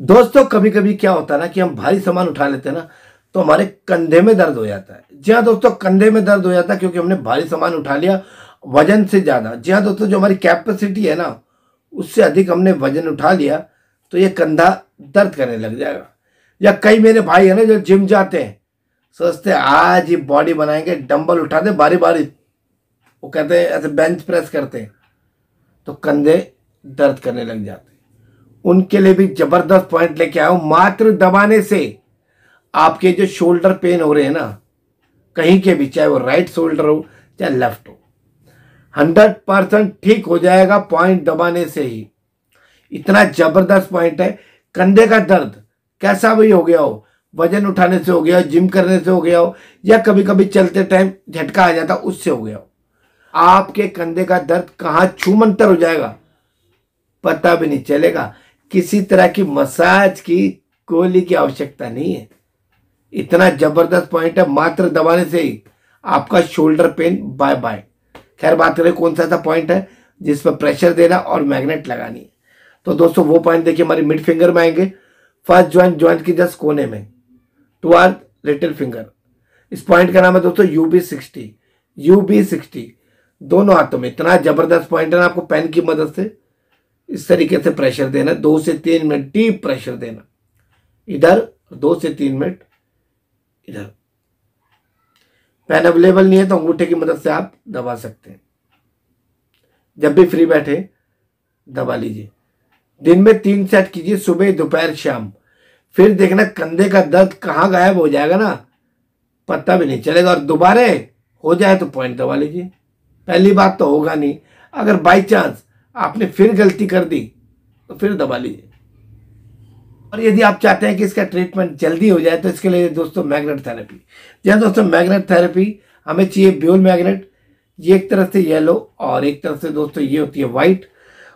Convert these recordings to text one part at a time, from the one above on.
दोस्तों कभी कभी क्या होता है ना कि हम भारी सामान उठा लेते हैं ना तो हमारे कंधे में दर्द हो जाता है जी हाँ दोस्तों कंधे में दर्द हो जाता है क्योंकि हमने भारी सामान उठा लिया वजन से ज़्यादा जी हाँ दोस्तों जो हमारी कैपेसिटी है ना उससे अधिक हमने वजन उठा लिया तो ये कंधा दर्द करने लग जाएगा या कई मेरे भाई है ना जो जिम जाते हैं सोचते हैं आज ही बॉडी बनाएंगे डंबल उठाते बारी बारी वो कहते हैं ऐसे बेंच प्रेस करते हैं तो कंधे दर्द करने लग जाते उनके लिए भी जबरदस्त पॉइंट लेके आया हूं मात्र दबाने से आपके जो शोल्डर पेन हो रहे हैं ना कहीं के भी चाहे वो राइट शोल्डर हो चाहे लेफ्ट हो हंड्रेड परसेंट ठीक हो जाएगा पॉइंट दबाने से ही इतना जबरदस्त पॉइंट है कंधे का दर्द कैसा भी हो गया हो वजन उठाने से हो गया हो जिम करने से हो गया हो या कभी कभी चलते टाइम झटका आ जाता उससे हो गया हो आपके कंधे का दर्द कहाँ छूमंतर हो जाएगा पता भी नहीं चलेगा किसी तरह की मसाज की कोहली की आवश्यकता नहीं है इतना जबरदस्त पॉइंट है मात्र दबाने से ही आपका शोल्डर पेन बाय बाय खैर बात करें कौन सा ऐसा पॉइंट है जिस पर प्रेशर देना और मैग्नेट लगानी तो दोस्तों वो पॉइंट देखिए हमारे मिड फिंगर में आएंगे फर्स्ट ज्वाइंट ज्वाइंट की जस्ट कोने में टू आर लिटिल फिंगर इस पॉइंट का नाम है दोस्तों U B sixty U B sixty दोनों हाथों में इतना जबरदस्त पॉइंट है ना आपको पेन की मदद से इस तरीके से प्रेशर देना दो से तीन मिनट डीप प्रेशर देना इधर दो से तीन मिनट इधर पेन अवेलेबल नहीं है तो अंगूठे की मदद से आप दबा सकते हैं जब भी फ्री बैठे दबा लीजिए दिन में तीन सेट कीजिए सुबह दोपहर शाम फिर देखना कंधे का दर्द कहाँ गायब हो जाएगा ना पता भी नहीं चलेगा और दोबारे हो जाए तो पॉइंट दबा लीजिए पहली बात तो होगा नहीं अगर बाई चांस आपने फिर गलती कर दी तो फिर दबा लीजिए और यदि आप चाहते हैं कि इसका ट्रीटमेंट जल्दी हो जाए तो इसके लिए दोस्तों मैग्नेट थेरेपी जहाँ दोस्तों मैग्नेट थेरेपी हमें चाहिए ब्यूल मैग्नेट ये एक तरफ से येलो और एक तरफ से दोस्तों ये होती है वाइट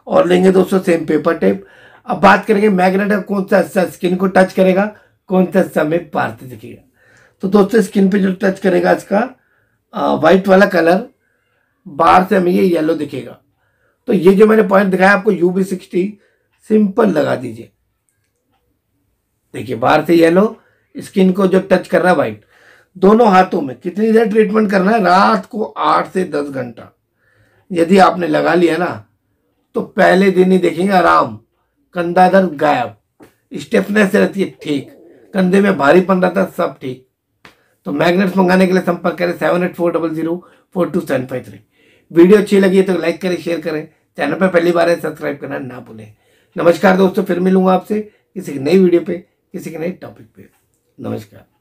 और लेंगे दोस्तों सेम पेपर टेप अब बात करेंगे मैग्नेट कौन सा हिस्सा स्किन को टच करेगा कौन सा हिस्सा में पार्थ दिखेगा तो दोस्तों स्किन पे जो टच करेगा इसका वाइट वाला कलर बाहर से हमें ये येलो दिखेगा तो ये जो मैंने पॉइंट दिखाया आपको यू बी सिक्सटी सिंपल लगा दीजिए देखिए बाहर से येलो स्किन को जो टच कर रहा है वाइट दोनों हाथों में कितनी देर ट्रीटमेंट करना है रात को आठ से दस घंटा यदि आपने लगा लिया ना तो पहले दिन ही देखेंगे आराम कंधा दर्द गायब स्टेफनेस रहती है ठीक कंधे में भारीपन रहता है सब ठीक तो मैग्नेट्स मंगाने के लिए संपर्क करें seven eight four double zero four two seven five three video अच्छी लगी है तो लाइक करें शेयर करें चैनल पर पहली बार है सब्सक्राइब करना ना भूलें नमस्कार दोस्तों फिर मिलूंगा आपसे किसी की नई वीडियो पे किसी के नए टॉपिक पे नमस्कार